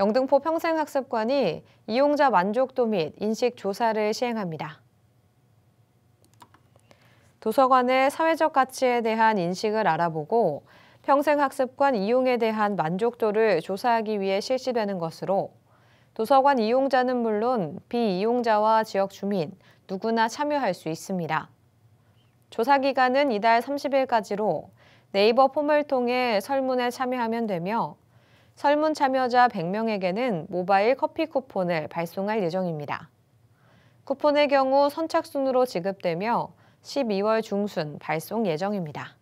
영등포 평생학습관이 이용자 만족도 및 인식 조사를 시행합니다. 도서관의 사회적 가치에 대한 인식을 알아보고 평생학습관 이용에 대한 만족도를 조사하기 위해 실시되는 것으로 도서관 이용자는 물론 비이용자와 지역 주민 누구나 참여할 수 있습니다. 조사 기간은 이달 30일까지로 네이버 폼을 통해 설문에 참여하면 되며 설문 참여자 100명에게는 모바일 커피 쿠폰을 발송할 예정입니다. 쿠폰의 경우 선착순으로 지급되며 12월 중순 발송 예정입니다.